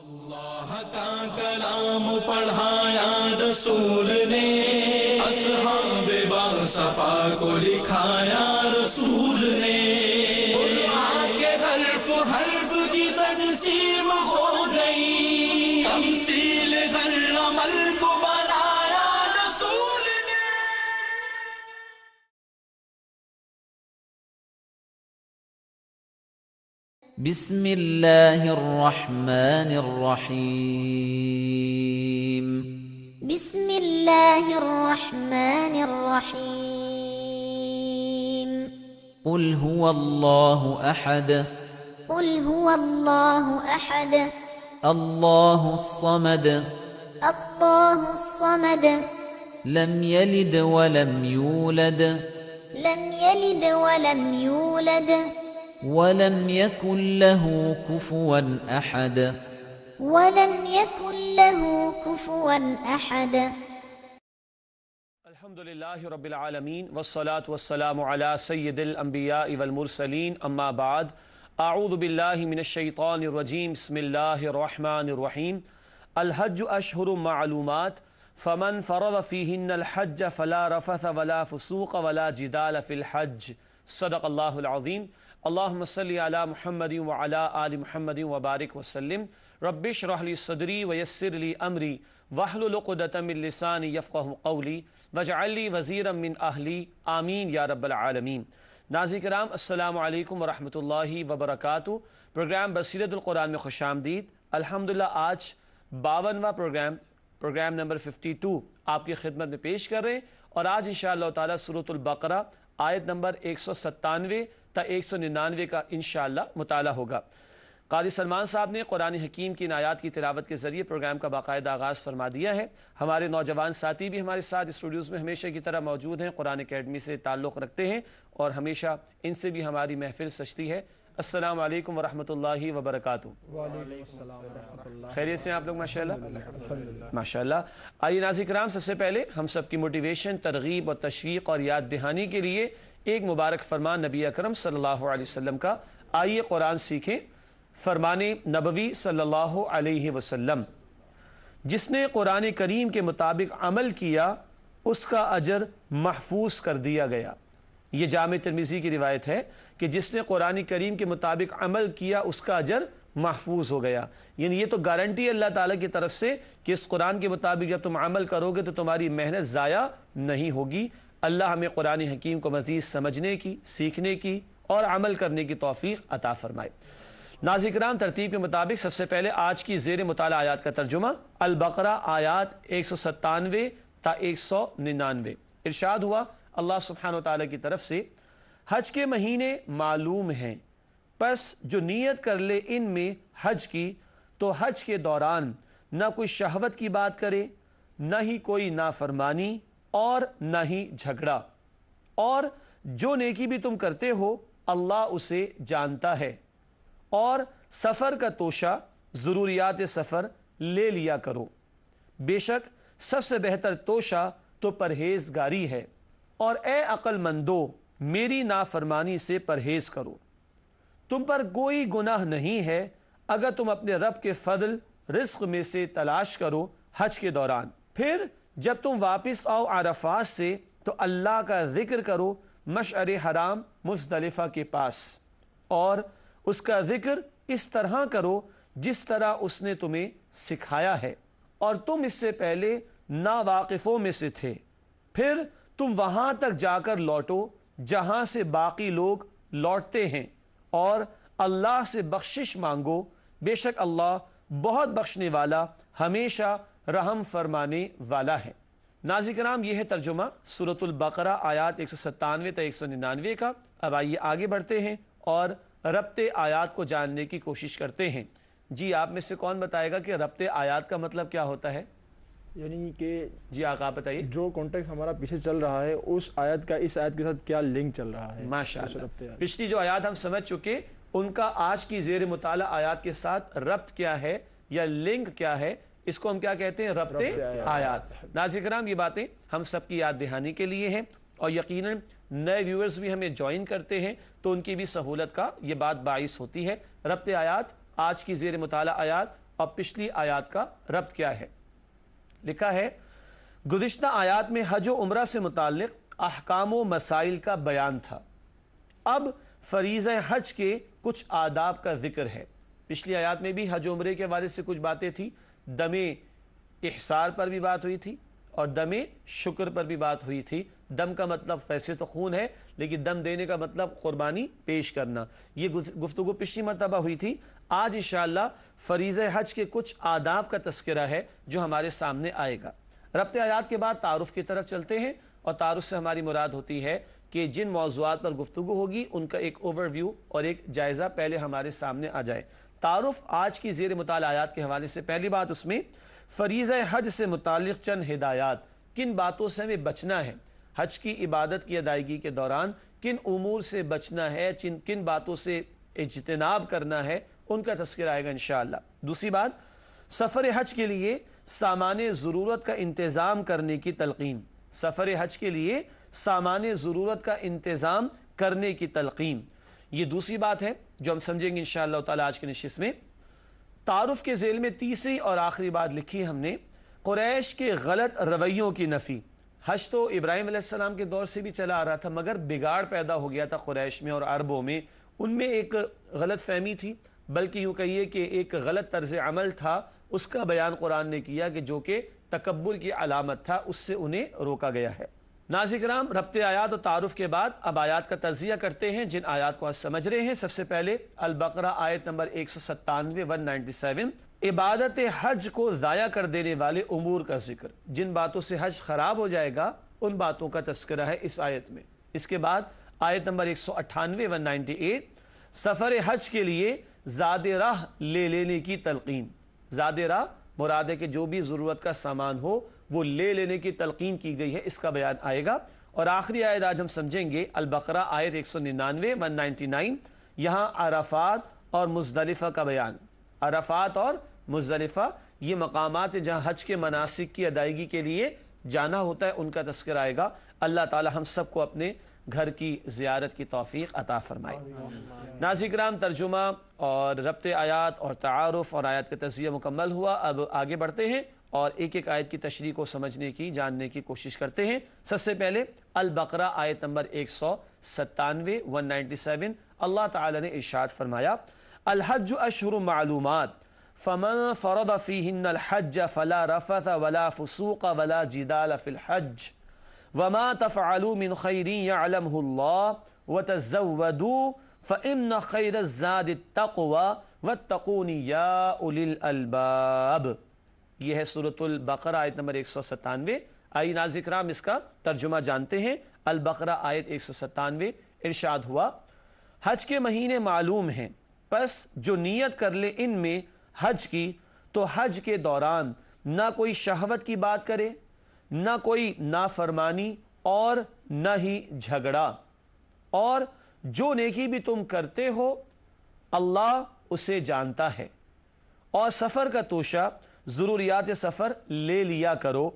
अल्लाह का कलाम पढ़ाया रसूल ने असहाब सफा को लिखाया بسم الله الرحمن الرحيم بسم الله الرحمن الرحيم قل هو الله أحد قل هو الله أحد الله الصمد الله الصمد لم يلد ولم يولد لم يلد ولم يولد ولم يكن له كفوا أحد ولم يكن له كفوا أحد الحمد لله رب العالمين والصلاة والسلام على سيد الأنبياء والمرسلين أما بعد أعوذ بالله من الشيطان الرجيم بسم الله الرحمن الرحيم الحج أشهر معلومات فمن فرض فيهن الحج فلا رفث ولا فسوق ولا جدال في الحج صدق الله العظيم अल्लाम अला महमद वाला आल महमद वबारक वसलम रबिश रहली सदरी वयसरली अमरी वाहलुलतमिलसान वजाली वज़ी मिन अहली आमीन या रबालमीन नाजिक राम अल्लाम वरहमल वबरक प्रोग्राम बसीरतुल्कुरान में खुश आमदीद अलहमदिल्ला आज बावनवा program program number fifty two आपकी खिदमत में पेश कर रहे हैं और आज इन ताला सूरतुल आयत नंबर एक सौ सत्तानवे ता एक सौ निन्यानवे का इन मुताल होगा कादी सलमान साहब ने कुरान हकीम की नायात की तिलावत के जरिए प्रोग्राम का बाकायदा आगाज़ फरमा दिया है हमारे नौजवान साथी भी हमारे साथ स्टूडियोज़ में हमेशा की तरह मौजूद हैं कुरान अकेडमी से ताल्लुक़ रखते हैं और हमेशा इनसे भी हमारी महफिल सचती है अस्सलाम वालेकुम वरहमतुल्लाहि वबरकातु खैरियत से आप लोग माशाल्लाह माशाल्लाह आइए नाजिक राम सबसे पहले हम सबकी मोटिवेशन तरगीब और तशवीक और याद दहानी के लिए एक मुबारक फरमान नबी अकरम सल्लल्लाहु अलैहि वसल्लम का आइए कुरान सीखें फरमान नबवी सल्लल्लाहु अलैहि वसल्लम जिसने कुरान करीम के मुताबिक अमल किया उसका अजर महफूज कर दिया गया ये जाम तरमीज़ी की रिवायत है कि जिसने कुरान करीम के मुताबिक अमल किया उसका अजर महफूज हो गया यानी ये तो गारंटी है अल्लाह ताला की तरफ से कि इस कुरान के मुताबिक जब तुम अमल करोगे तो तुम्हारी मेहनत ज़ाया नहीं होगी अल्लाह हमें कुरान हकीम को मज़ीद समझने की सीखने की और अमल करने की तोफ़ी अता फ़रमाए नाजिक्राम तरतीब के मुताबिक सबसे पहले आज की जेर मताल आयात का तर्जुमा अलबकरा आयात एक सौ सत्तानवे ता एक सौ निन्यानवे इर्शाद हुआ अल्लाह सुबहान तला की तरफ से हज के महीने मालूम हैं बस जो नीयत कर ले इन में हज की तो हज के दौरान ना कोई शहवत की बात करे ना ही कोई नाफरमानी और ना ही झगड़ा और जो नेकी भी तुम करते हो अल्लाह उसे जानता है और सफ़र का तोशा ज़रूरियात सफ़र ले लिया करो बेशक सबसे बेहतर तोशा तो परहेजगारी है और ए अकलमंदो मेरी नाफरमानी से परहेज़ करो तुम पर कोई गुनाह नहीं है अगर तुम अपने रब के फजल रिस्क में से तलाश करो हज के दौरान फिर जब तुम वापस आओ आरफात से तो अल्लाह का ज़िक्र करो मशर हराम मुस्तलिफ़ा के पास और उसका ज़िक्र इस तरह करो जिस तरह उसने तुम्हें सिखाया है और तुम इससे पहले नावाक़फ़ों में से थे फिर तुम वहां तक जाकर लौटो जहाँ से बाकी लोग लौटते हैं और अल्लाह से बख्शिश मांगो बेशक अल्लाह बहुत बख्शने वाला हमेशा रहम फरमाने वाला है नाजिक नाम यह है तर्जुमा सूरतुल्बकरा आयात एक सौ सत्तानवे तक एक सौ निन्यानवे का अब आइए आगे बढ़ते हैं और रबते आयात को जानने की कोशिश करते हैं जी आप में से कौन बताएगा कि रबते आयात का मतलब क्या होता है यानी कि जी आका आप बताइए जो कॉन्टेक्ट हमारा पीछे चल रहा है उस आयत का इस आयत के साथ क्या लिंक चल रहा है माशा पिछली जो आयात हम समझ चुके उनका आज की जेर मुताला आयात के साथ रब्त क्या है या लिंक क्या है इसको हम क्या कहते हैं रबते आयात नाजिक राम ये बातें हम सबकी याद दहानी के लिए हैं और यकीनन नए व्यूअर्स भी हमें ज्वाइन करते हैं तो उनकी भी सहूलत का ये बात बाइस होती है रबत आयात आज की जेर मताल आयात और पिछली आयात का रब्त क्या है लिखा है गुजशत आयात में हज उम्र से मुतल अहकाम मसाइल का बयान था अब फरीज हज के कुछ आदाब का जिक्र है पिछली आयात में भी हज उम्र के हवाले से कुछ बातें थी दमे इहसार पर भी बात हुई थी और दमे शुक्र पर भी बात हुई थी दम का मतलब वैसे तो खून है लेकिन दम देने का मतलब क़ुरबानी पेश करना ये गुफ्तु पिछली मरतबा हुई थी आज इन फरीज़ हज के कुछ आदाब का तस्करा है जो हमारे सामने आएगा रबत आयात के बाद तारफ़ की तरफ चलते हैं और तारफ़ से हमारी मुराद होती है कि जिन मौजूद पर गुफ्तु होगी उनका एक ओवरव्यू और एक जायज़ा पहले हमारे सामने आ जाए तारफ़ आज की जेर मुताल आयात के हवाले से पहली बात उसमें फरीज़ हज से मुतल चंद हिदायत किन बातों से हमें बचना है हज की इबादत की अदायगी के दौरान किन उमूर से बचना है किन बातों से इजतनाब करना है उनका तस्कर आएगा इन दूसरी बात सफ़र हज के लिए सामान ज़रूरत का इंतज़ाम करने की तलकीन सफ़र हज के लिए सामान ज़रूरत का इंतज़ाम करने की तलकीन ये दूसरी बात है जो हम समझेंगे इन शाह आज के नशिस में तारफ़ के जेल में तीसरी और आखिरी बात लिखी हमने क्रैश के गलत रवैयों की नफ़ी हज तो इब्राहिम आसमाम के दौर से भी चला आ रहा था मगर बिगाड़ पैदा हो गया था क्रैश में और अरबों में उनमें एक गलत फहमी थी बल्कि यूँ कहिए कि एक गलत तर्ज अमल था उसका बयान कुरान ने किया कि जो कि तकबुल की अलामत था उससे उन्हें रोका गया है नाजिक राम रबत आयात और तारफ़ के बाद अब आयात का तजिया करते हैं जिन आयात को आज समझ रहे हैं सबसे पहले अलबकरा आयत नंबर एक सौ सत्तानवे वन नाइन्टी सेवन इबादत हज को ज़ाया कर देने वाले अमूर का जिक्र जिन बातों से हज ख़राब हो जाएगा उन बातों का तस्करा है इस आयत में इसके बाद आयत नंबर एक सौ अट्ठानवे वन नाइन्टी एट सफ़र हज के लिए ज़ाद राह ले लेने की तलकीन ज़ाद राह मुरादे के जो भी ज़रूरत का सामान हो वो ले लेने की तलकीन की गई है इसका बयान आएगा और आखिरी आयत आज हम समझेंगे अलबकरा आयत एक सौ निन्यानवे वन नाइन्टी नाइन यहाँ अराफात और मुजलिफा का बयान अराफात और मुजलिफा ये मकाम हैं जहाँ हज के मनासिक की अदायगी के लिए जाना होता है उनका तस्कर आएगा अल्लाह ताला हम सबको अपने घर की ज़्यारत की तोफ़ी अता फ़रमाई नाजिक राम तर्जुमा और रबत आयात और तारफ़ और आयात का तजिया मुकम्मल हुआ अब आगे बढ़ते हैं और एक एक आयत की तशरी को समझने की जानने की कोशिश करते हैं सबसे पहले अलबकरा आयत नंबर एक सौ सत्तानवे वन नाइन्टी सेवन अल्लाह ताला ने इशाद फरमाया अलहज अशहर मालूम फ़मन फ़रद फ़ीहन अलहज फ़ला रफ़त वला फ़सूक़ वला जिदाल फ़िलहज इसका तर्जुमा जानते हैं अलबकरा आयत एक सौ सतानवे इर्शाद हुआ हज के महीने मालूम है बस जो नीयत कर ले इनमें हज की तो हज के दौरान ना कोई शहावत की बात करे ना कोई नाफरमानी और न ही झगड़ा और जो नेकी भी तुम करते हो अल्लाह उसे जानता है और सफ़र का तोशा ज़रूरियात सफ़र ले लिया करो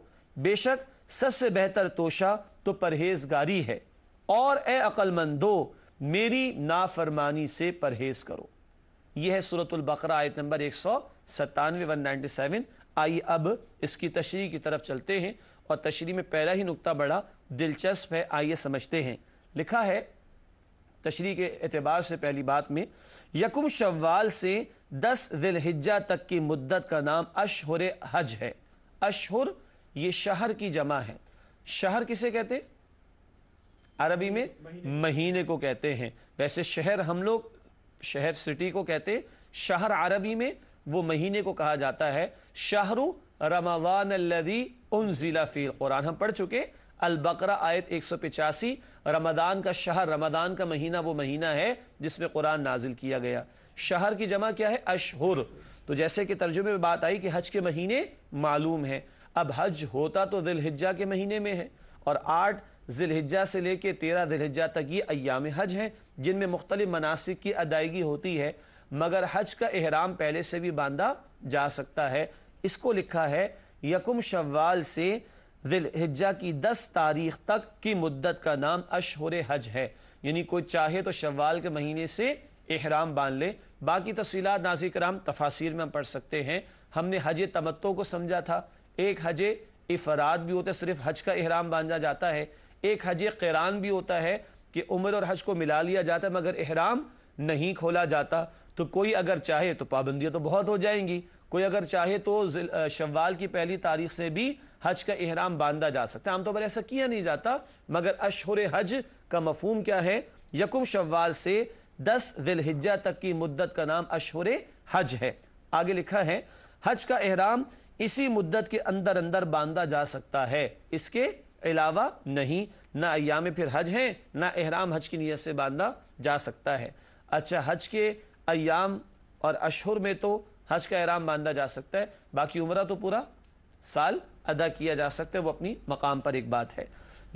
बेशक सबसे बेहतर तोशा तो परहेजगारी है और ए अक्लमंदो मेरी नाफरमानी से परहेज करो यह है सूरतुल्बकरा आयत नंबर एक सौ सत्तानवे वन नाइनटी सेवन आइए अब इसकी तशरी की तरफ चलते हैं और तशरी में पहला ही नुकता बड़ा दिलचस्प है आइए समझते हैं लिखा है तशरी के एतबार से पहली बात में यकुम शव्वाल से दस दिलहिज्जा तक की मुद्दत का नाम अशहर हज है अशहर ये शहर की जमा है शहर किसे कहते अरबी में महीने, महीने को कहते हैं वैसे शहर हम लोग शहर सिटी को कहते शहर अरबी में वो महीने को कहा जाता है शाहरु रमवान उन फ़ील कुरान हम पढ़ चुके अलबकरा आयत एक सौ पिचासी रमदान का शहर रमदान का महीना वो महीना है जिसमें कुरान नाजिल किया गया शहर की जमा क्या है अशहर तो जैसे कि तर्जुमे में बात आई कि हज के महीने मालूम है अब हज होता तो दिलहिजा के महीने में है और आठ जिलहिजा से लेकर तेरह दिलहिजा तक ये अयाम हज हैं जिनमें मुख्तलिफ मनासिक की अदायगी होती है मगर हज का एहराम पहले से भी बांधा जा सकता है इसको लिखा है यकुम शवाल से हिज्जा की दस तारीख तक की मुद्दत का नाम अशहर हज है यानी कोई चाहे तो शवाल के महीने से एहराम बांध ले बाकी तफसी नाजी कराम तफासिर में हम पढ़ सकते हैं हमने हज तमत्तों को समझा था एक हज इफराद भी होता है सिर्फ हज का एहराम बांधा जाता है एक हज क़रान भी होता है कि उम्र और हज को मिला लिया जाता है मगर एहराम नहीं खोला जाता तो कोई अगर चाहे तो पाबंदियाँ तो बहुत हो जाएंगी कोई अगर चाहे तो शव्वाल की पहली तारीख से भी हज का एहराम बांधा जा सकता है आमतौर पर ऐसा किया नहीं जाता मगर अशहर हज का मफहम क्या है यकुम शव्वाल से दस दिलहिजा तक की मुद्दत का नाम अशहर हज है आगे लिखा है हज का एहराम इसी मुद्दत के अंदर अंदर बांधा जा सकता है इसके अलावा नहीं ना अयाम फिर हज हैं ना एहराम हज की नीयत से बांधा जा सकता है अच्छा हज के अयाम और अशहर में तो हज का एहराम बांधा जा सकता है बाकी उम्र तो पूरा साल अदा किया जा सकता है वो अपनी मकाम पर एक बात है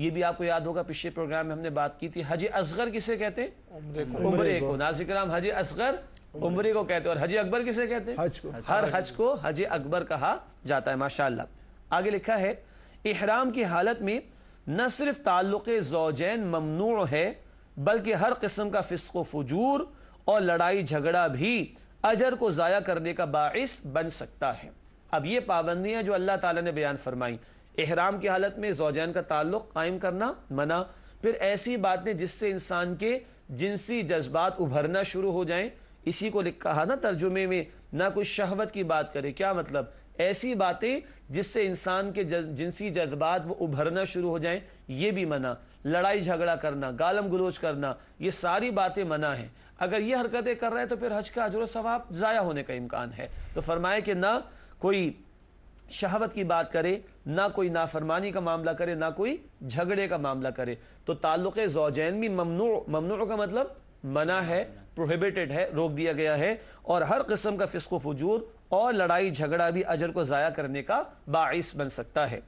ये भी आपको याद होगा पिछले प्रोग्राम में हमने बात की थी हज असगर किसे कहते हैं उम्र को राम हज असगर उम्र को कहते हैं और हज अकबर किसे कहते हैं हर हज को हज अकबर कहा जाता है माशा आगे लिखा है इहराम की हालत में न सिर्फ ताल्लुक जोजैन ममनू है बल्कि हर किस्म का फिसको फजूर और लड़ाई झगड़ा भी अजर को ज़ाया करने का बाइस बन सकता है अब ये पाबंदियाँ जो अल्लाह ताला ने बयान फरमाई एहराम की हालत में जोजैन का ताल्लुक कायम करना मना फिर ऐसी बातें जिससे इंसान के जिनसी जज्बात उभरना शुरू हो जाएं इसी को लिख कहा ना तर्जुमे में ना कोई शहवत की बात करे क्या मतलब ऐसी बातें जिससे इंसान के जिनसी जज्बात वो उभरना शुरू हो जाएं ये भी मना लड़ाई झगड़ा करना गालम गलोच करना ये सारी बातें मना हैं अगर ये हरकतें कर रहे हैं तो फिर हज का अजर सवाब ज़ाया होने का इम्कान है तो फरमाए कि ना कोई शहावत की बात करे ना कोई नाफरमानी का मामला करे ना कोई झगड़े का मामला करे तो ताल्लुक़ जोजैन भी ममनू ममनू का मतलब मना है प्रोहिबिटेड है रोक दिया गया है और हर किस्म का फिसको फजूर और लड़ाई झगड़ा भी अजर को ज़ाया करने का बाइस बन सकता है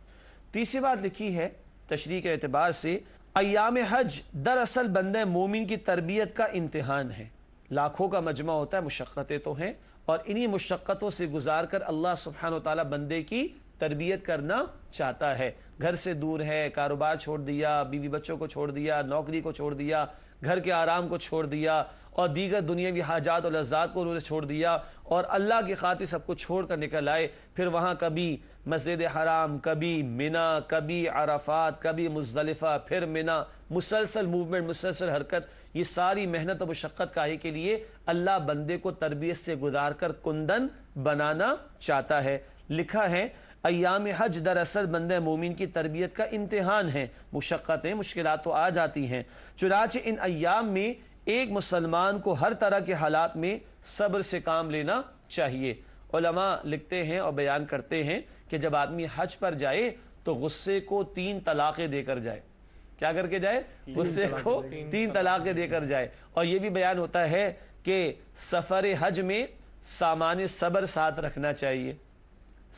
तीसरी बात लिखी है तशरी के अतबार से अयाम हज दरअसल बंद मोमिन की तरबियत का इम्तहान है लाखों का मजमा होता है मुशक्क़तें तो हैं और इन्हीं मुशक्क़तों से गुजार कर अल्लाह सुबहान तला बंदे की तरबियत करना चाहता है घर से दूर है कारोबार छोड़ दिया बीवी बच्चों को छोड़ दिया नौकरी को छोड़ दिया घर के आराम को छोड़ दिया और दीगर दुनियावी हाजात और लज्जात को उन्होंने छोड़ दिया और अल्लाह की खातिर सब कुछ छोड़ कर निकल आए फिर वहाँ कभी मस्जिद हराम कभी मिना कभी अराफात कभी मुजलफ़ा फिर मिना मुसलसल मूवमेंट मुसलसल हरकत ये सारी मेहनत और मशक्क़त काहे के लिए अल्लाह बंदे को तरबियत से गुजार कर कुंदन बनाना चाहता है लिखा है अयाम हज दरअसल बंद मोमिन की तरबियत का इम्तहान है मुशक्क़तें मुश्किल तो आ जाती हैं चुनाच इन अयाम में एक मुसलमान को हर तरह के हालात में सब्र से काम लेना चाहिए उलमा लिखते हैं और बयान करते हैं कि जब आदमी हज पर जाए तो गुस्से को तीन तलाक़ें देकर जाए क्या करके जाए गुस्से को तीन, तीन तलाक़ें देकर जाए और ये भी बयान होता है कि सफ़र हज में सामान सब्र साथ रखना चाहिए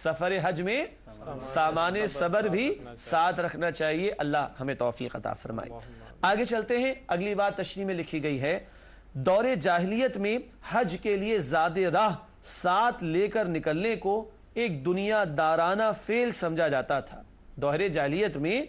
सफ़र हज में सामान सब्र भी साथ रखना चाहिए अल्लाह हमें तोफ़ी अता फरमाए आगे चलते हैं अगली बात तशरी में लिखी गई है दौरे जाहलीत में हज के लिए ज्यादा राह साथ लेकर निकलने को एक दुनिया दाराना फेल समझा जाता था दोहरे जालियत में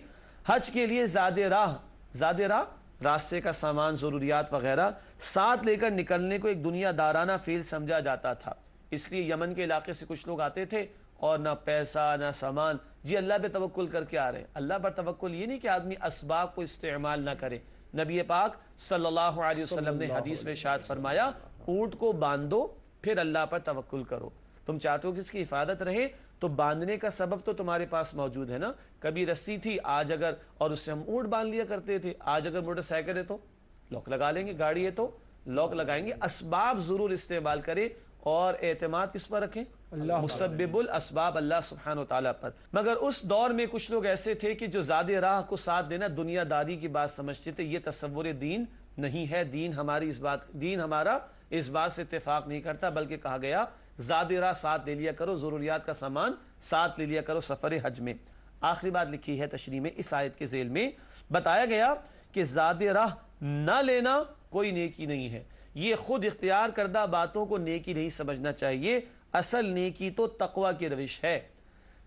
हज के लिए ज्यादा राह ज़ाद राह रास्ते का सामान ज़रूरियात वगैरह साथ लेकर निकलने को एक दुनिया दाराना फेल समझा जाता था इसलिए यमन के इलाके से कुछ लोग आते थे और ना पैसा ना सामान जी अल्लाह पे तवक्ल करके आ रहे हैं अल्लाह पर तवक्ल ये नहीं कि आदमी इसबाब को इस्तेमाल ना करे नबी पाक सल्लल्लाहु अलैहि वसल्लम ने हदीस में शायद फरमाया ऊँट को बांधो फिर अल्लाह पर तवक्ल करो तुम चाहते हो कि इसकी हिफाजत रहे तो बांधने का सबब तो तुम्हारे पास मौजूद है ना कभी रस्सी थी आज अगर और उससे हम ऊँट बांध लिया करते थे आज अगर मोटरसाइकिल है तो लॉक लगा लेंगे गाड़ी है तो लॉक लगाएंगे इसबाब ज़रूर इस्तेमाल करें और एतमाद किस पर रखें मुसबिबुल असबाब अल्लाह सुबहान तला पर मगर उस दौर में कुछ लोग ऐसे थे कि जो ज़्यादा राह को साथ देना दुनियादारी की बात समझते थे ये तस्वुर दीन नहीं है दीन हमारी इस बात दीन हमारा इस बात से इतफाक़ नहीं करता बल्कि कहा गया ज़्यादा राह साथ ले लिया करो ज़रूरियात का सामान साथ ले लिया करो सफ़र हज में आखिरी बात लिखी है तशरी में इस आयत के जेल में बताया गया कि ज़्यादा राह ना लेना कोई नेकी नहीं है ये खुद इख्तियार करदा बातों को नेकी नहीं समझना चाहिए असल नेकी तो तकवा की रविश है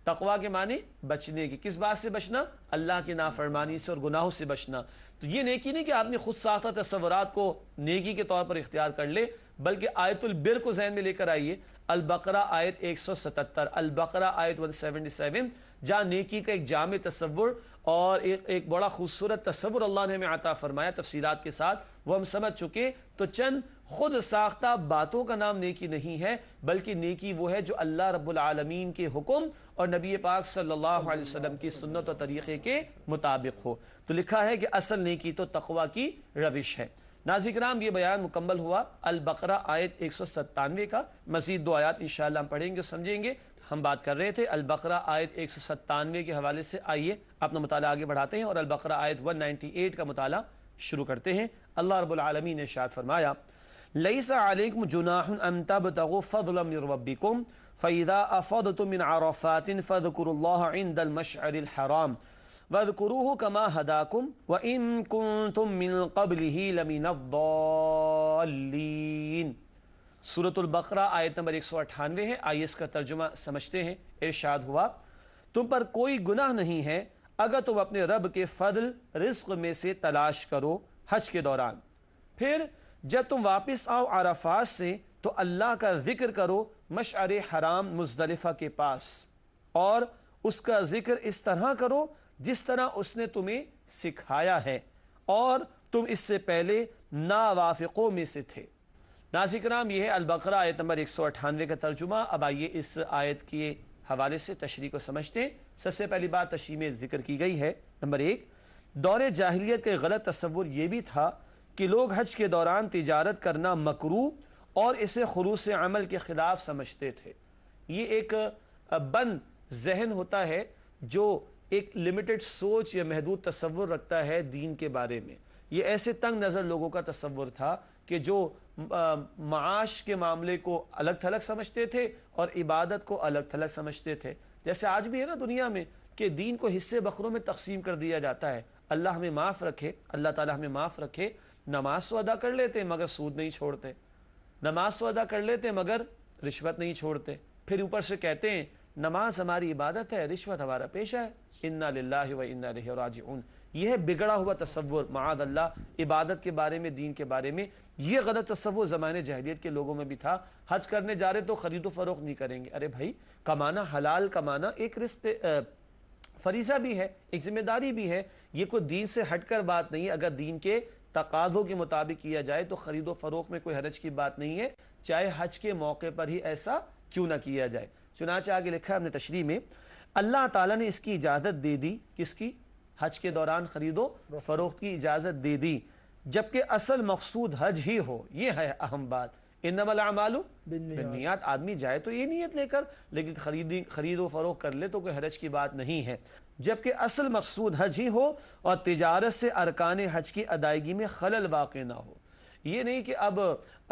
तकवा के माने बचने की किस बात से बचना अल्लाह की नाफरमानी से और गुनाहों से बचना तो ये नेकी नहीं कि आपने खुद साख्ता तस्वरत को नेकी के तौर पर इख्तियार कर ले बल्कि आयतुल बिर को जहन में लेकर आइए अलबकरा आयत एक सौ 177 अलबकरा आयत वन सेवन जहाँ नेकी का एक जाम तस्वुर और एक एक बड़ा खूबसूरत तस्वुर अल्लाह ने हमें आता फरमाया तफसीत के साथ वो हम समझ चुके तो चंद खुद साख्ता बातों का नाम नेकी नहीं है बल्कि नेकी वो है जो अल्लाह रबालमीन के हुक्म और नबी पाक सल्लल्लाहु अलैहि वसल्लम की सुन्नत और तरीक़े के मुताबिक हो तो लिखा है कि असल नेकी तो तकवा की रविश है राम ये बयान मुकम्मल हुआ अलबकर आयत एक सौ सत्तानवे का मजीद दो आयात इन शाम पढ़ेंगे समझेंगे हम बात कर रहे थे अलबकरा आयत एक सौ सत्तानवे के हवाले से आइए अपना मताल आगे बढ़ाते हैं और अलबकरा आयत वन नाइन्टी एट का मताल शुरू करते हैं अल्लाह रबालमी ने शायद फरमाया लई आलिकम जुनाहन तब तगो फ़लरबिकुम फ़ैदा अफ़द तुमिन आरफ़ातिन फ़दकुरमशरहराम वदकुरूह कमा हदाकुम व इम कुम तुम मिन कबल ही लमिन सूरतुल बकरा आयत नंबर एक सौ अठानवे है आइए इसका तर्जुमा समझते हैं इर्शाद हुआ तुम पर कोई गुनाह नहीं है अगर तुम अपने रब के फजल रिस्क में से तलाश करो हज के दौरान फिर जब तुम वापस आओ आराफात से तो अल्लाह का जिक्र करो मशर हराम मुजलिफा के पास और उसका जिक्र इस तरह करो जिस तरह उसने तुम्हें सिखाया है और तुम इससे पहले नावाफ़ों में से थे नाजिक नाम यह है अलबकरा आयत नंबर एक सौ अठानवे का तर्जुमा अब आइए इस आयत के हवाले से तशरी को समझते हैं सबसे पहली बात तशरी में जिक्र की गई है नंबर एक दौरे जाहलीत के गलत तस्वुर यह भी था कि लोग हज के दौरान तजारत करना मकरू और इसे खलूस अमल के ख़िलाफ़ समझते थे ये एक बंद जहन होता है जो एक लिमिटेड सोच या महदूद तस्वुर रखता है दीन के बारे में ये ऐसे तंग नज़र लोगों का तस्वुर था कि जो माश के मामले को अलग थलग समझते थे और इबादत को अलग थलग समझते थे जैसे आज भी है ना दुनिया में कि दीन को हिस्से बकरों में तकसीम कर दिया जाता है अल्लाह हमें माफ़ रखे अल्लाह ताला हमें माफ़ रखे नमाज तो अदा कर लेते मगर सूद नहीं छोड़ते नमाज तो अदा कर लेते मगर रिश्वत नहीं छोड़ते फिर ऊपर से कहते हैं नमाज हमारी इबादत है रिश्वत हमारा पेशा है इन्ना लाही व इन्ना राज यह बिगड़ा हुआ तस्वुर माद अल्लाह इबादत के बारे में दीन के बारे में यह गलत तस्वुर ज़माने जहरीत के लोगों में भी था हज करने जा रहे तो ख़रीदो फ़रोख नहीं करेंगे अरे भाई कमाना हलाल कमाना एक रिश्ते फरीसा भी है एक जिम्मेदारी भी है ये कोई दीन से हट कर बात नहीं है अगर दीन के तकाज़ों के मुताबिक किया जाए तो ख़रीदो फ़रोख में कोई हरज की बात नहीं है चाहे हज के मौके पर ही ऐसा क्यों ना किया जाए चुनाचे आगे लिखा है हमने तशरी में अल्लाह ताला ने इसकी इजाज़त दे दी किसकी हज के दौरान खरीदो फरोख्त की इजाज़त दे दी जबकि असल मकसूद हज ही हो ये है अहम बात इनमालू नियात आदमी जाए तो ये नीयत लेकर लेकिन खरीदी खरीदो फरोख कर ले तो कोई हरज की बात नहीं है जबकि असल मकसूद हज ही हो और तजारत से अरकान हज की अदायगी में खलल वाक़ ना हो ये नहीं कि अब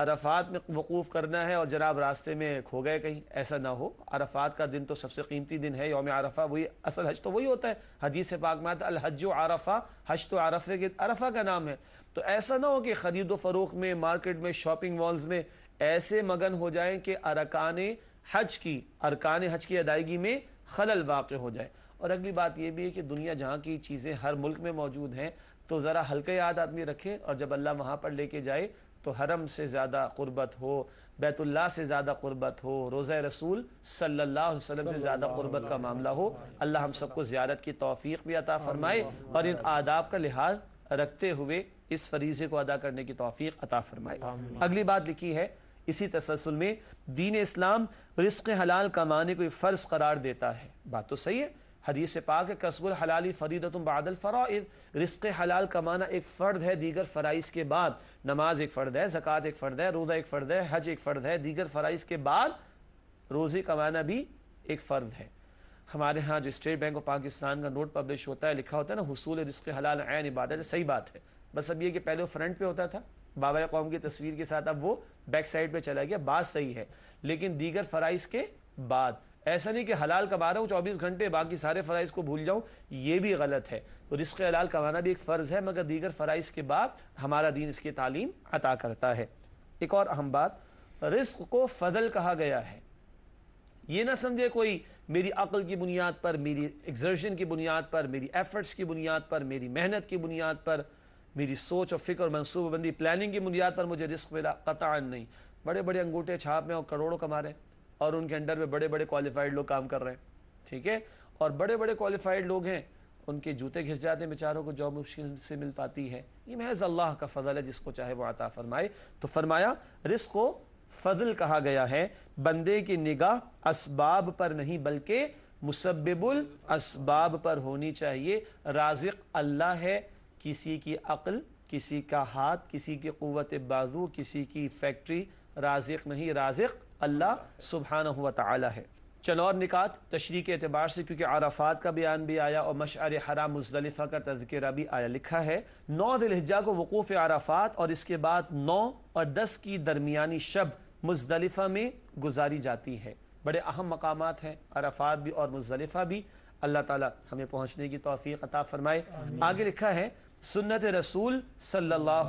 अरफात में वकूफ़ करना है और जनाब रास्ते में खो गए कहीं ऐसा ना हो अरफात का दिन तो सबसे कीमती दिन है योम आरफा वही असल हज तो वही होता है हदीस पाक में अलहज आरफा हज तो आरफे के अरफा का नाम है तो ऐसा ना हो कि ख़रीद व फ़रोख में मार्केट में शॉपिंग मॉल्स में ऐसे मगन हो जाएँ कि अरकान हज की अरकान हज की अदायगी में खलल वाक़ हो जाए और अगली बात यह भी है कि दुनिया जहाँ की चीज़ें हर मुल्क में मौजूद हैं तो ज़रा हल्के याद आदमी रखे और जब अल्लाह वहाँ पर लेके जाए तो हरम से ज़्यादा क़ुरबत हो बैतुल्ला से ज़्यादा क़ुरबत हो रोज रसूल सल्लल्लाहु अलैहि वसल्लम से ज़्यादा क़ुरबत का मामला हो अल्लाह हम सबको ज़्यारत की तोफ़ी भी अता फ़रमाए और इन आदाब का लिहाज रखते हुए इस फरीज़े को अदा करने की तोफ़ी अता फ़रमाए अगली बात लिखी है इसी तसलसल में दीन इस्लाम रिस्क हलाल कमाने को फ़र्ज़ करार देता है बात तो सही है हदीस पाक कसबुल हलाली फरीदतम बादल फरा रिस्क हलाल कमाना एक फ़र्द है दीगर फ़राइज़ के बाद नमाज एक फ़र्द है ज़क़़त एक फ़र्द है रोज़ा एक फ़र्द है हज एक फ़र्द है दीगर फ़राइज़ के बाद रोज़े कमाना भी एक फ़र्द है हमारे यहाँ जो स्टेट बैंक ऑफ पाकिस्तान का नोट पब्लिश होता है लिखा होता है ना हसूल रिस्क हलाल आन इबादत तो सही बात है बस अब यह कि पहले वो फ्रंट पे होता था बाबा कौम की तस्वीर के साथ अब वो बैक साइड पर चला गया बात सही है लेकिन दीगर फ़राइज़ के बाद ऐसा नहीं कि हलाल कमा रहा हूँ चौबीस घंटे बाकी सारे फ़राइज़ को भूल जाऊँ ये भी गलत है तो रिस्क हलाल कमाना भी एक फ़र्ज़ है मगर दीगर फ़राइज़ के बाद हमारा दीन इसकी तालीम अता करता है एक और अहम बात रिस्क को फजल कहा गया है ये ना समझे कोई मेरी अकल की बुनियाद पर मेरी एग्जर्शन की बुनियाद पर मेरी एफर्ट्स की बुनियाद पर मेरी मेहनत की बुनियाद पर मेरी सोच और फिक्र मनसूबाबंदी प्लानिंग की बुनियाद पर मुझे रिस्क मिला कतान नहीं बड़े बड़े अंगूठे छाप में और करोड़ों कमा रहे हैं और उनके अंडर में बड़े बड़े क्वालिफाइड लोग काम कर रहे हैं ठीक है और बड़े बड़े क्वालिफाइड लोग हैं उनके जूते घिस जाते हैं बेचारों को जॉब मुश्किल से मिल पाती है ये महज अल्लाह का फजल है जिसको चाहे वो आता फरमाए तो फरमाया रिस्क को फजल कहा गया है बंदे की निगाह इसबाब पर नहीं बल्कि मुसब्बुल असबाब पर होनी चाहिए राजिक अल्लाह है किसी की अक्ल किसी का हाथ किसी की क़ुत बाजू किसी की फैक्ट्री राजिक नहीं राजिक अल्लाह सुबहान हुआ है चलो और निकात तशरी के अतबार से क्योंकि आराफात का बयान भी आया और मशार हरा मुजलिफा का तस्करा भी आया लिखा है नौ दिलहजा को वकूफ़ आराफात और इसके बाद नौ और दस की दरमियानी शब मुजलिफा में गुजारी जाती है बड़े अहम मकाम हैं अराफात भी और मुजलिफा भी अल्लाह ताली हमें पहुँचने की तोफ़ी अता फ़रमाए आगे लिखा है सुन्नत रसूल सल्ला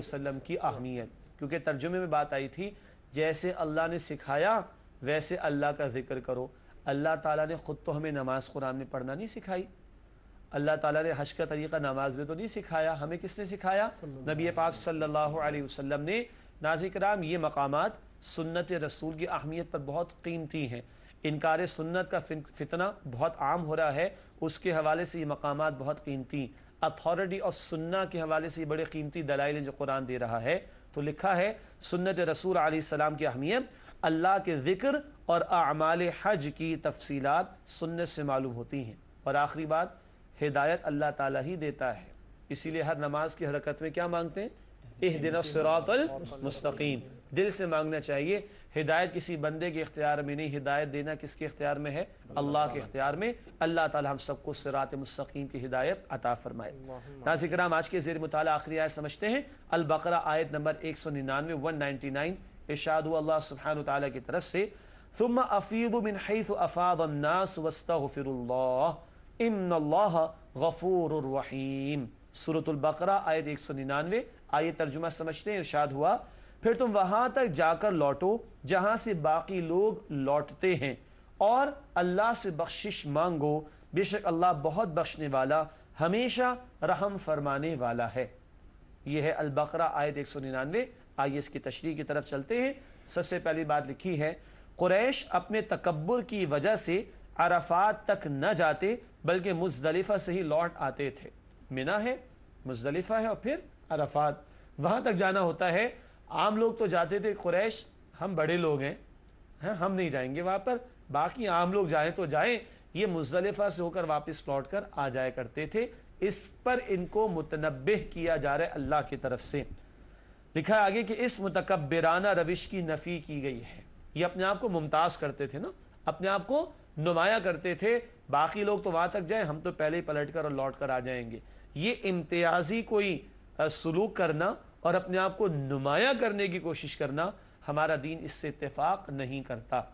वसलम की अहमियत क्योंकि तर्जुमे में बात आई थी जैसे अल्लाह ने सिखाया वैसे अल्लाह का जिक्र करो अल्लाह ताला ने ख़ुद तो हमें नमाज़ कुरान में पढ़ना नहीं सिखाई अल्लाह ताला ने हज का तरीक़ा नमाज में तो नहीं सिखाया हमें किसने सिखाया नबी पाक सल्लल्लाहु अलैहि वसल्लम ने नाजिक राम ये मकाम सुन्नत रसूल की अहमियत पर बहुत कीमती हैं इनकार सुन्नत का फितना बहुत आम हो रहा है उसके हवाले से ये मकाम बहुत कीमती अथॉरिटी और सुन्ना के हवाले से ये बड़े कीमती दलाइल जो कुरान दे रहा है तो लिखा है सुन्नत रसूल सलाम की अहमियत अल्लाह के ज़िक्र और आमाल हज की तफसीलात सुन्नत से मालूम होती हैं और आखिरी बात हिदायत अल्लाह ताला ही देता है इसीलिए हर नमाज की हरकत में क्या मांगते हैं मुस्तकीम दिल से मांगना चाहिए हिदायत किसी बंदे के इख्तियार में नहीं हिदायत देना किसके इख्तियार में है अल्लाह के इख्तियार में अल्लाह ताला हम सबको सिरात मुस्तकीम की हिदायत अता फरमाए नाजिक राम आज के जेर मुताल आखिरी आयत समझते हैं अल बकरा आयत नंबर एक सौ निन्यानवे वन नाइनटी नाइन इशाद अल्लाह सुबहान तला की तरफ से ثم افيض من حيث افاض الناس واستغفر الله ان الله غفور رحيم سوره البقره एक 199 आइए तर्जुमा समझते हैं इर्शाद हुआ फिर तुम वहां तक जाकर लौटो जहां से बाकी लोग लौटते हैं और अल्लाह से बख्शिश मांगो बेशक अल्लाह बहुत बख्शने वाला हमेशा रहम फरमाने वाला है यह है अलबकरा आयत एक सौ निन्यानवे आइए इसकी तशरी की तरफ चलते हैं सबसे पहली बात लिखी है कुरैश अपने तकबर की वजह से अराफात तक न जाते बल्कि मुजदलिफ़ा से ही लौट आते थे मिना है मुजदलिफ़ा है और फिर अरफात वहाँ तक जाना होता है आम लोग तो जाते थे कुरैश हम बड़े लोग हैं हैं हम नहीं जाएंगे वहाँ पर बाकी आम लोग जाएं तो जाएं ये मुजलफ़ा से होकर वापस लौट कर आ जाया करते थे इस पर इनको मुतनब किया जा रहा है अल्लाह की तरफ से लिखा है आगे कि इस मुतकबराना रविश की नफ़ी की गई है ये अपने आप को मुमताज़ करते थे ना अपने आप को नुमाया करते थे बाकी लोग तो वहाँ तक जाएँ हम तो पहले ही पलट कर और लौट कर आ जाएंगे ये इम्तियाजी कोई सलूक करना और अपने आप को नुमाया करने की कोशिश करना हमारा दीन इससे इतफाक़ नहीं करता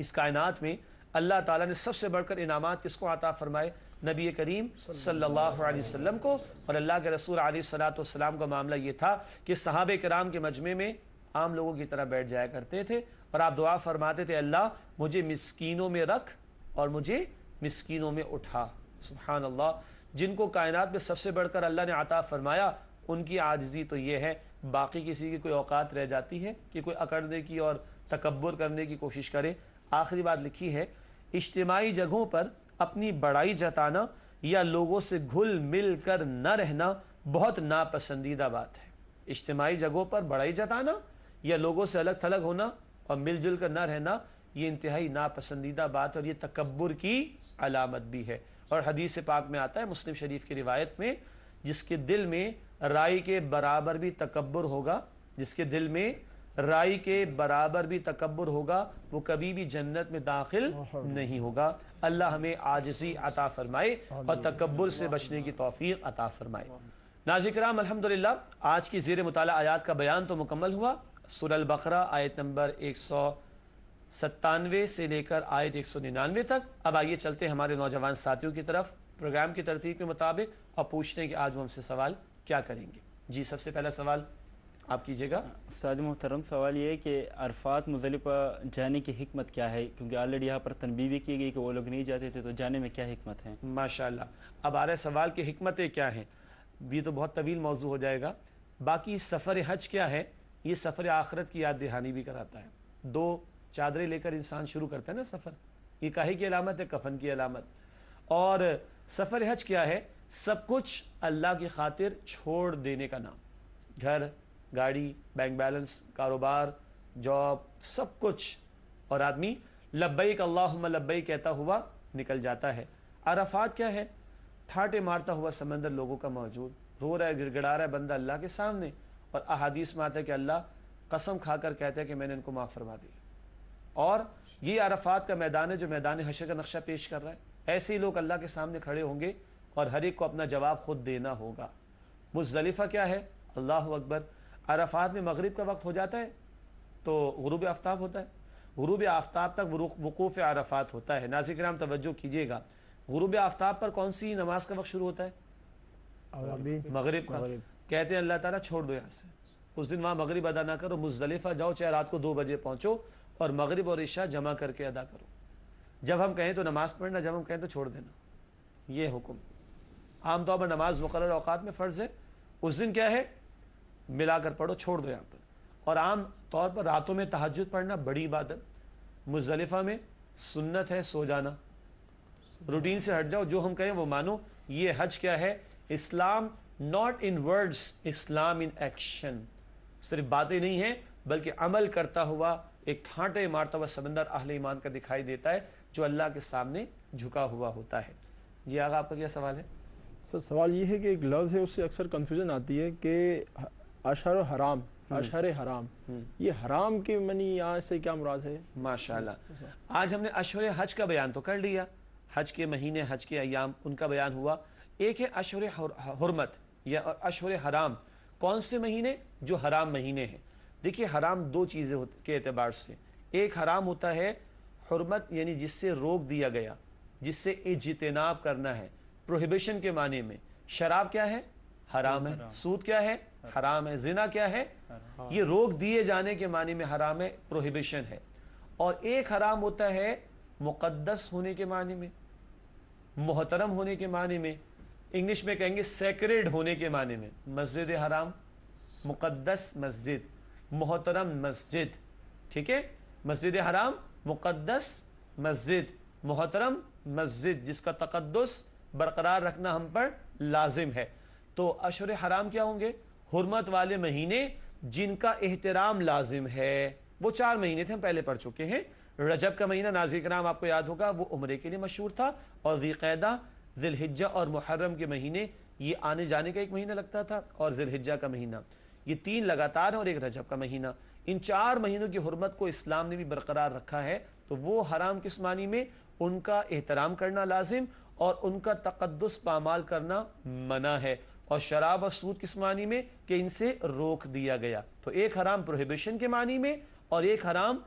इस कायनात में अल्लाह ताला ने सबसे बढ़कर इनामात किसको आता फ़रमाए नबी करीम सल्लल्लाहु अलैहि वसल्लम को और अल्लाह के रसूल सलाम का मामला ये था कि सहाब कराम के मजमे में आम लोगों की तरह बैठ जाया करते थे और आप दुआ फरमाते थे अल्लाह मुझे मस्किनों में रख और मुझे मस्किनों में उठा सुबहान जिनको कायनात में सबसे बढ़कर अल्लाह ने आता फरमाया उनकी आजजी तो ये है बाकी किसी की कोई औकात रह जाती है कि कोई अकड़ने की और तकबर करने की कोशिश करे आखिरी बात लिखी है इज्तमाही जगहों पर अपनी बड़ाई जताना या लोगों से घुल मिल कर न रहना बहुत नापसंदीदा बात है इज्तमाही जगहों पर बड़ाई जताना या लोगों से अलग थलग होना और मिलजुल कर न रहना ये इंतहाई नापसंदीदा बात और ये तकबर की अलामत भी है और हदीस पाक में आता है मुस्लिम शरीफ की रिवायत में जिसके दिल में राई के बराबर भी तकबर होगा जिसके दिल में राई के बराबर भी तकबर होगा वो कभी भी जन्नत में दाखिल नहीं होगा अल्लाह हमें आजसी अता फरमाए और तकबर से बचने की तोफ़ी अता फरमाए नाजिक्राम अलहमदिल्ला आज की जेर मुताल आयात का बयान तो मुकम्मल हुआ सुरल बकरा आयत नंबर एक सौ सत्तानवे से लेकर आयत एक सौ निन्यानवे तक अब आइए चलते हमारे नौजवान साथियों की तरफ प्रोग्राम की तरतीब के मुताबिक और पूछते हैं कि आज वो हमसे सवाल क्या करेंगे जी सबसे पहला सवाल आप कीजिएगा साद मोहतरम सवाल ये है कि अरफात मुजलिफा जाने की हमत क्या है क्योंकि ऑलरेडी यहाँ पर तनबी भी की गई कि वो लोग नहीं जाते थे तो जाने में क्या हमत है माशाल्लाह अब आ रहे सवाल की हमतें क्या हैं ये तो बहुत तवील मौजू हो जाएगा बाकी सफ़र हज क्या है ये सफ़र आखरत की याद दहानी भी कराता है दो चादरें लेकर इंसान शुरू करता है ना सफ़र ये काहे की अलामत है कफन की अलामत और सफ़र हज क्या है सब कुछ अल्लाह की खातिर छोड़ देने का नाम घर गाड़ी बैंक बैलेंस कारोबार जॉब सब कुछ और आदमी का अल्लाह लब्बई कहता हुआ निकल जाता है अराफात क्या है ठाटे मारता हुआ समंदर लोगों का मौजूद रो रहा है गिड़गड़ा रहा है बंदा अल्लाह के सामने और अहादीस में आता है कि अल्लाह कसम खाकर कहता है कि मैंने इनको माफ़ फरमा दिया और ये अरफात का मैदान है जो मैदान हशर का नक्शा पेश कर रहा है ऐसे ही लोग अल्लाह के सामने खड़े होंगे और हर एक को अपना जवाब खुद देना होगा मुजलिफ़ा क्या है अल्लाह अकबर अरफात में मगरिब का वक्त हो जाता है तो गुरूब आफ्ताब होता है गुरूब आफ्ताब तक वकूफ़ अरफात होता है नाजिक राम तोज्जो कीजिएगा गुरूब आफ्ताब पर कौन सी नमाज का वक्त शुरू होता है मगरब का कहते हैं अल्लाह ताला छोड़ दो यहाँ से उस दिन वहाँ मगरब अदा ना करो मुजलिफ़ा जाओ चाहे रात को दो बजे पहुँचो और मगरब और ईशा जमा करके अदा करो जब हम कहें तो नमाज़ पढ़ना जब हम कहें तो छोड़ देना ये हुक्म आमतौर पर नमाज मुकर अवकात में फ़र्ज़ है उस दिन क्या है मिला कर पढ़ो छोड़ दो यहाँ पर और आम तौर पर रातों में तहजद पढ़ना बड़ी इबादत मुजलिफा में सुन्नत है सो जाना रूटीन से हट जाओ जो हम कहें वो मानो ये हज क्या है Islam not in words Islam in action सिर्फ बातें नहीं हैं बल्कि अमल करता हुआ एक ठाटे मारता हुआ समंदर अहल ईमान का दिखाई देता है जो अल्लाह के सामने झुका हुआ होता है जी आगा आपका क्या सवाल है सर सवाल ये है कि एक लफ्ज़ है उससे अक्सर कन्फ्यूज़न आती है कि अशर हराम हम्म। अशर हराम हम्म। ये हराम के मनी यहाँ से क्या मुराद है माशाल्लाह आज हमने अशर हज का बयान तो कर लिया हज के महीने हज के अयाम उनका बयान हुआ एक है अशर हरमत या अशर हराम कौन से महीने जो हराम महीने हैं देखिए हराम दो चीज़ें के अतबार से एक हराम होता है हरमत यानी जिससे रोक दिया गया जिससे इजतनाब करना है प्रोहिबिशन के माने में शराब क्या है हराम है सूद क्या है हराम है जिना क्या है ये रोक दिए जाने के माने में हराम है प्रोहिबिशन है और एक हराम होता है मुकदस होने के माने में मोहतरम होने के माने में इंग्लिश में कहेंगे सेक्रेड होने के माने में मस्जिद हराम मुकदस मस्जिद मोहतरम मस्जिद ठीक है मस्जिद हराम मुक़दस मस्जिद मोहतरम मस्जिद जिसका तकदस बरकरार रखना हम पर लाजिम है तो अशर हराम क्या होंगे हरमत वाले महीने जिनका एहतराम लाजिम है वो चार महीने थे हम पहले पढ़ चुके हैं रजब का महीना नाजिक का नाम आपको याद होगा वो उम्र के लिए मशहूर था और ज़ीक़ैदा जिलहिजा और मुहर्रम के महीने ये आने जाने का एक महीना लगता था और जिलहिजा का महीना ये तीन लगातार हैं और एक रजब का महीना इन चार महीनों की हरमत को इस्लाम ने भी बरकरार रखा है तो वो हराम किस मानी में उनका एहतराम करना लाजिम और उनका तकदस पामाल करना मना है और शराब और सूद किस मानी में कि इनसे रोक दिया गया तो एक हराम प्रोहिबिशन के मानी में और एक हराम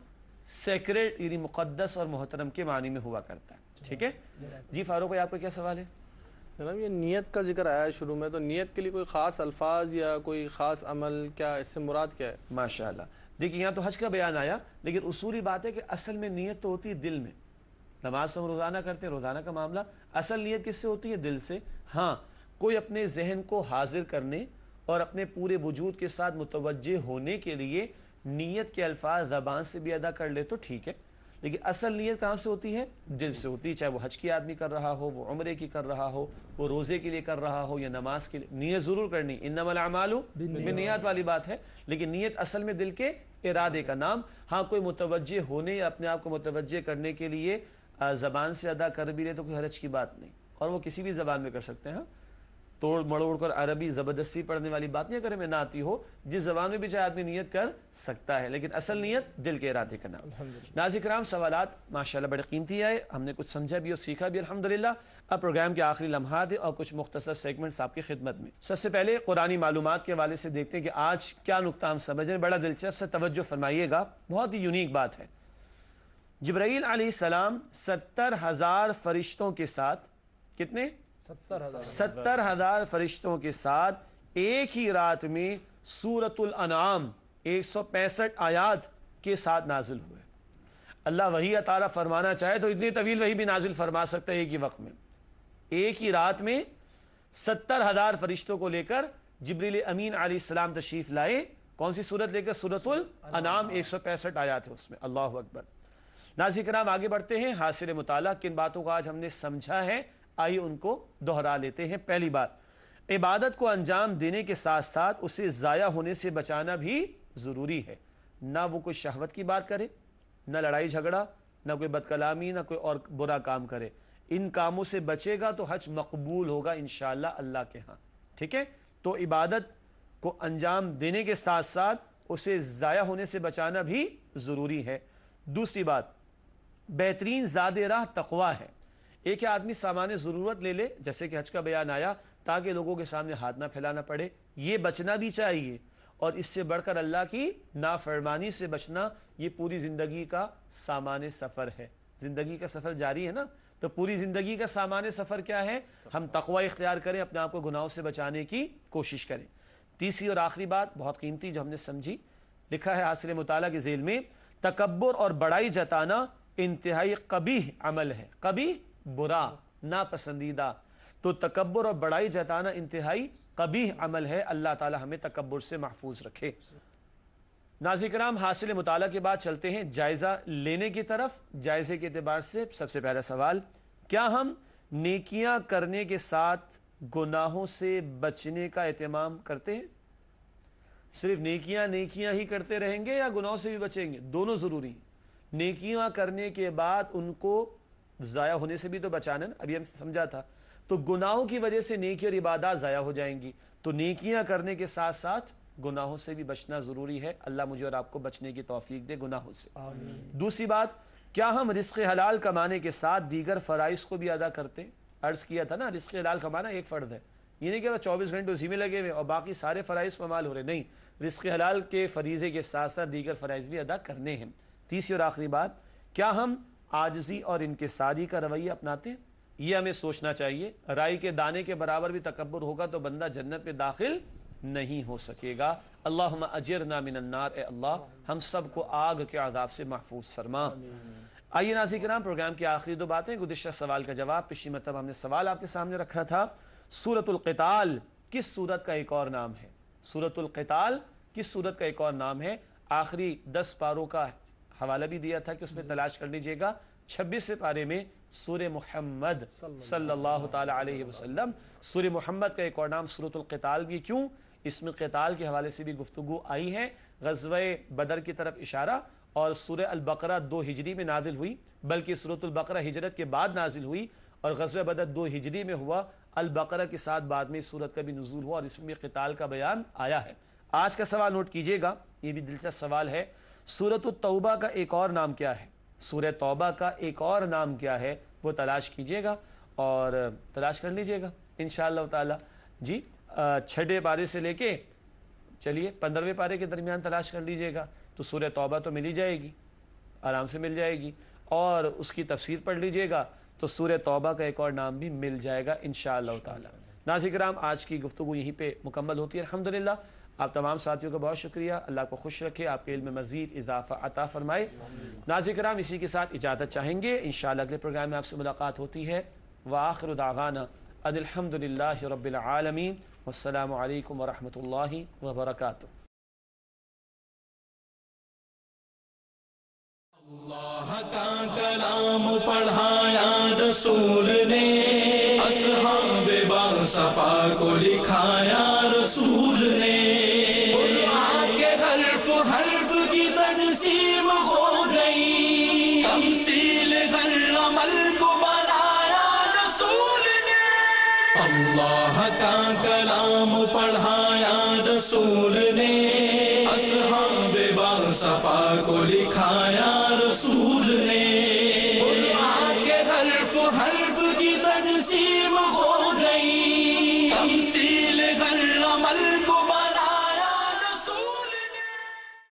सेक्रेट यानी मुकदस और मोहतरम के मानी में हुआ करता है ठीक है जी फारूक भाई आपका क्या सवाल है जनाब ये नीयत का जिक्र आया है शुरू में तो नीयत के लिए कोई ख़ास अल्फाज या कोई ख़ास अमल क्या इससे मुराद क्या है माशा देखिए यहाँ तो हज का बयान आया लेकिन उसूली बात है कि असल में नीयत तो होती है दिल में नमाज हम रोज़ाना करते हैं रोज़ाना का मामला असल नीयत किससे होती है दिल से हाँ कोई अपने जहन को हाजिर करने और अपने पूरे वजूद के साथ मुतवजह होने के लिए नीयत के अल्फाज ज़बान से भी अदा कर ले तो ठीक है लेकिन असल नीयत कहाँ से होती है दिल से होती है चाहे वो हज की आदमी कर रहा हो वो उम्र की कर रहा हो वो रोज़े के लिए कर रहा हो या नमाज के लिए नीयत ज़रूर करनी इन नमलामालू नियत वाली बात है लेकिन नीयत असल में दिल के इरादे का नाम हाँ कोई मुतवजह होने या अपने आप को मुतवजह करने के लिए ज़बान से अदा कर भी ले तो कोई हरज की बात नहीं और वो किसी भी ज़बान में कर सकते हैं तोड़ मड़ उड़ कर अरबी ज़बरदस्ती पढ़ने वाली बात नहीं अगर हमें ना आती हो जिस जबान में भी चाहे आदमी नीयत कर सकता है लेकिन असल नीयत दिल के इरादे का नाम नाजिक राम सवाल माशा बड़े कीमती आए हमने कुछ समझा भी और सीखा भी अलहमदिल्ला अब प्रोग्राम के आखिरी लम्हा और कुछ मुख्तर सेगमेंट्स आपकी खिदमत में सबसे पहले कुरानी मालूम के हवाले से देखते हैं कि आज क्या नुकता हम समझ रहे बड़ा दिलचस्प से तवज्जो फरमाइएगा बहुत ही यूनिक बात है जब्राईल सलाम सत्तर हज़ार फरिश्तों के साथ कितने सत्तर हजार फरिश्तों के साथ एक ही रात में सूरतुल अनाम एक सौ पैंसठ आयात के साथ नाजिल हुए अल्लाह वही अतारा फरमाना चाहे तो इतनी तवील वही भी नाजिल फरमा सकते हैं एक ही वक्त में एक ही रात में सत्तर हजार फरिश्तों को लेकर जबरील अमीन सलाम तशरीफ लाए कौन सी सूरत लेकर सूरतुल अनाम एक सौ पैंसठ आयात है उसमें अल्लाह अकबर नाजिक नाम आगे बढ़ते हैं हासिल मुताला किन बातों को आज हमने समझा है आइए उनको दोहरा लेते हैं पहली बात इबादत को अंजाम देने के साथ साथ उसे ज़ाया होने से बचाना भी ज़रूरी है ना वो कोई शहवत की बात करे ना लड़ाई झगड़ा ना कोई बदकलामी ना कोई और बुरा काम करे इन कामों से बचेगा तो हज मकबूल होगा इन अल्लाह के यहाँ ठीक है तो इबादत को अंजाम देने के साथ साथ उसे ज़ाया होने से बचाना भी ज़रूरी है दूसरी बात बेहतरीन ज़ाद राह तकवा है एक या आदमी सामान्य ज़रूरत ले ले जैसे कि हज का बयान आया ताकि लोगों के सामने हाथ ना फैलाना पड़े ये बचना भी चाहिए और इससे बढ़कर अल्लाह की नाफरमानी से बचना ये पूरी ज़िंदगी का सामान्य सफ़र है ज़िंदगी का सफ़र जारी है ना तो पूरी ज़िंदगी का सामान्य सफ़र क्या है हम तकवा इख्तियार करें अपने आप को गुनाहों से बचाने की कोशिश करें तीसरी और आखिरी बात बहुत कीमती जो हमने समझी लिखा है हासिल मुताल के झेल में तकबर और बड़ाई जताना इंतहाई कभी अमल है कभी बुरा नापसंदीदा तो तकबर और बड़ाई जताना इंतहाई कभी अमल है अल्लाह ताला हमें तकबर से महफूज रखे नाजिक हासिल मुताल के बाद चलते हैं जायज़ा लेने की तरफ जायज़े के अतबार से सबसे पहला सवाल क्या हम नेकियां करने के साथ गुनाहों से बचने का एहतमाम करते हैं सिर्फ नेकियां नेकियां ही करते रहेंगे या गुनाहों से भी बचेंगे दोनों ज़रूरी नेकियां करने के बाद उनको ज़ाया होने से भी तो बचाना ना अभी हम समझा था तो गुनाहों की वजह से नेकी और इबादत ज़ाया हो जाएंगी तो नेकियां करने के साथ साथ गुनाहों से भी बचना ज़रूरी है अल्लाह मुझे और आपको बचने की तोफीक दे गुनाहों से दूसरी बात क्या हम रिस्क हलाल कमाने के साथ दीगर फ़राइज़ को भी अदा करते हैं अर्ज़ किया था ना रिस्क हलाल कमाना एक फ़र्द है ये नहीं कह रहा चौबीस घंटे उसी में लगे हुए और बाकी सारे फ़राइज़ पमाल हो रहे नहीं रिस्क हलाल के फरीज़े के साथ साथ दीगर फ़राइज़ भी अदा करने हैं तीसरी और आखिरी बात क्या हम आजजी और इनकसारी का रवैया अपनाते हैं ये हमें सोचना चाहिए राई के दाने के बराबर भी तकबर होगा तो बंदा जन्नत में दाखिल नहीं हो सकेगा अल्लाह अजर नामिनार अल्लाह हम सबको आग के आदाब से महफूज सरमा आइए नाजी कराम प्रोग्राम की आखिरी दो बातें गुजशत सवाल का जवाब पिछली मतलब हमने सवाल आपके सामने रखा था सूरतुल्कताल किस सूरत का एक और नाम है सूरतुल्कताल किस सूरत का एक और नाम है आखिरी दस पारों का हवाला भी दिया था कि उसमें तलाश कर लीजिएगा छब्बीस पारे में सूर्य मोहम्मद सल्लाम सूर मोहम्मद का एक और नाम सूरतुल्कताल भी क्यों इसमें कताल के हवाले से भी गुफ्तु आई है गजब बदर की तरफ इशारा और सूर्य अलबकरा दो हिजरी में नाजिल हुई बल्कि सूरतुल्बकरा हिजरत के बाद नाजिल हुई और गजब बदर दो हिजरी में हुआ अलबकरा के साथ बाद में सूरत का भी नजूल हुआ और इसमें कताल का बयान आया है आज का सवाल नोट कीजिएगा ये भी दिलचस्प सवाल है सूरत तौबा का एक और नाम क्या है सूर्य तौबा का एक और नाम क्या है वो तलाश कीजिएगा और तलाश कर लीजिएगा इन ताला जी छठे पारे से लेके चलिए पंद्रहवें पारे के दरमियान तलाश कर लीजिएगा तो सूर्य तौबा तो मिली जाएगी आराम से मिल जाएगी और उसकी तफसीर पढ़ लीजिएगा तो सूर्य तौबा का एक और नाम भी मिल जाएगा इन ताला नाजिक राम आज की गुफ्तु यहीं पर मुकम्मल होती है अलहमदिल्ला आप तमाम साथियों का बहुत शुक्रिया अल्लाह को खुश रखे आपके में मजीद इजाफा अता फरमाए नाजिक राम इसी के साथ इजाज़त चाहेंगे इन अगले प्रोग्राम में आपसे मुलाकात होती है आखिर दावाना अदिलहमदिल्ला रबालमीन वालकम वरम वबरकू अल्लाह का कलाम पढ़ाया रसूल ने सफा को लिखाया